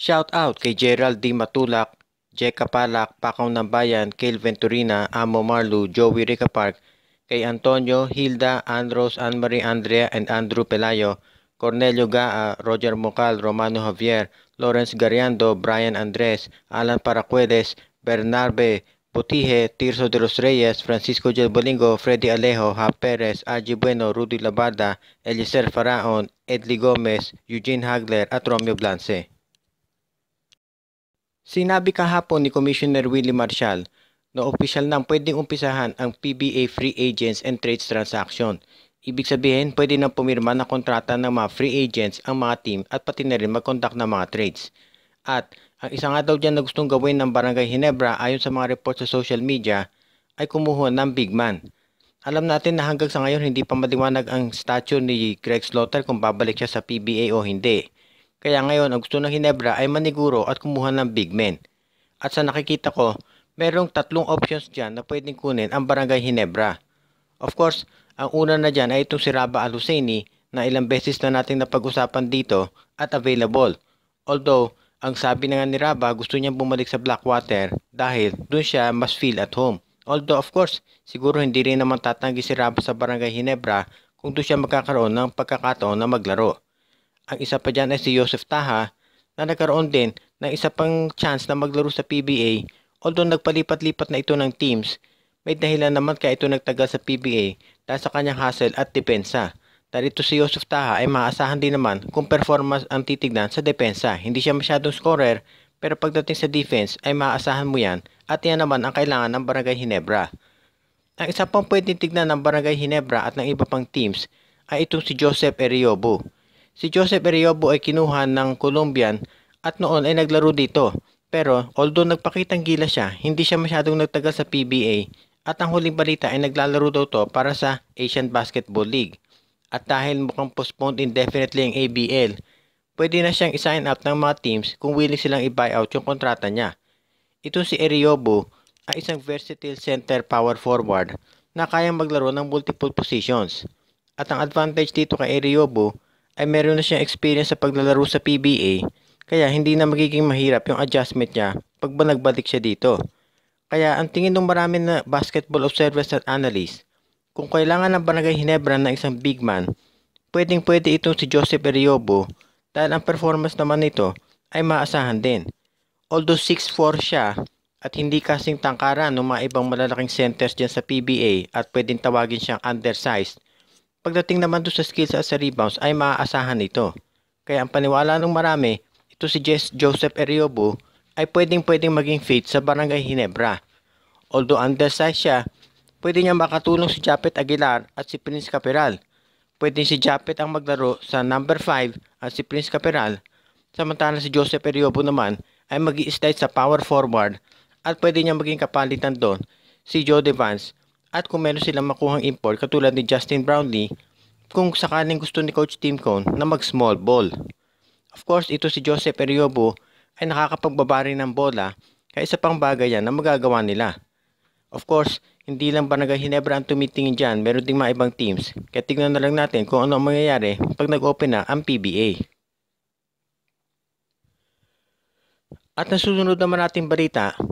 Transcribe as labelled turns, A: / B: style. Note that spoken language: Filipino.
A: Shout out kay Gerald D. Matulak, Jeka Palak, Pakaw ng Bayan, Kale Venturina, Amo Marlu, Joey Rica Park, kay Antonio, Hilda, Andros, Anne-Marie Andrea, and Andrew Pelayo, Cornelio Gaa, Roger Mocal, Romano Javier, Lawrence Gariando, Brian Andres, Alan Paracuedes, Bernarbe, Botije, Tirso de los Reyes, Francisco Gelbolingo, Freddy Alejo, Hap Perez, Argy Bueno, Rudy Labada, Eliezer Faraon, Edli Gomez, Eugene Hagler at Romeo Blance. Sinabi kahapon ni Commissioner Willie Marshall na opisyal nang pwedeng umpisahan ang PBA Free Agents and Trades Transaction. Ibig sabihin, pwede nang pumirma ng kontrata ng mga free agents ang mga team at pati na rin mag contact ng mga trades. At ang isa nga daw dyan na gustong gawin ng Barangay Hinebra ayon sa mga report sa social media ay kumuha ng big man. Alam natin na hanggang sa ngayon hindi pa maliwanag ang statue ni Greg Slaughter kung babalik siya sa PBA o hindi. Kaya ngayon ang gusto ng Hinebra ay maniguro at kumuha ng big men. At sa nakikita ko, merong tatlong options dyan na pwedeng kunin ang Barangay Hinebra. Of course, ang una na dyan ay itong si Raba al na ilang beses na natin napag-usapan dito at available. Although, ang sabi na nga ni Raba gusto niyang bumalik sa Blackwater dahil doon siya mas feel at home. Although of course, siguro hindi rin naman tatanggi si Raba sa Barangay Hinebra kung doon siya magkakaroon ng pagkakataon na maglaro. Ang isa pa dyan ay si Joseph Taha na nagkaroon din ng isa pang chance na maglaro sa PBA although nagpalipat-lipat na ito ng teams. May dahilan naman kaya ito nagtagal sa PBA dahil sa kanyang hustle at depensa. Dahil ito si Joseph Taha ay maasahan din naman kung performance ang titignan sa depensa. Hindi siya masyadong scorer pero pagdating sa defense ay maasahan mo yan at yan naman ang kailangan ng Barangay Hinebra. Ang isa pang pwedeng tignan ng Barangay Hinebra at ng iba pang teams ay itong si Joseph Eriobo Si Joseph Eriobo ay kinuha ng Colombian at noon ay naglaro dito. Pero although nagpakitang gila siya, hindi siya masyadong nagtagal sa PBA at ang huling balita ay naglalaro daw to para sa Asian Basketball League. At dahil mukhang postponed indefinitely ang ABL, pwede na siyang isign up ng mga teams kung willing silang i-buyout yung kontrata niya. Ito si Eriobo ay isang versatile center power forward na kayang maglaro ng multiple positions. At ang advantage dito kay Eriobo ay meron na siyang experience sa paglalaro sa PBA kaya hindi na magiging mahirap yung adjustment niya pag nagbalik siya dito. Kaya ang tingin ng marami na basketball observers at analysts, kung kailangan ng Barangay Hinebra ng isang big man, pwedeng pwede itong si Joseph Eriobo dahil ang performance naman nito ay maasahan din. Although 6'4 siya at hindi kasing tangkaran ng mga ibang malalaking centers dyan sa PBA at pwedeng tawagin siyang undersized, Pagdating naman doon sa skills at sa rebounds ay maaasahan ito. Kaya ang paniwala ng marami, ito si Jess Joseph Eriobo ay pwedeng-pwedeng maging fit sa Barangay Hinebra. Although undersized siya, pwede niya makatulong si Japet Aguilar at si Prince Caperal. Pwede si Japet ang maglaro sa number 5 at si Prince Caperal. Samantala si Joseph Eriobo naman ay mag slide sa power forward at pwede niya maging kapalitan doon si Joe Devance at kung meron silang makuhang import katulad ni Justin Brownlee, kung sakaling gusto ni Coach Tim Cone na mag-small ball. Of course, ito si Joseph Eriobo ay nakakapagbaba rin ng bola kaya isa pang bagay yan na magagawa nila. Of course, hindi lang Barangay Hinebra ang tumitingin dyan, meron ding mga ibang teams. Kaya tignan na lang natin kung ano ang mangyayari pag nag-open na ang PBA. At nasunod naman nating balita,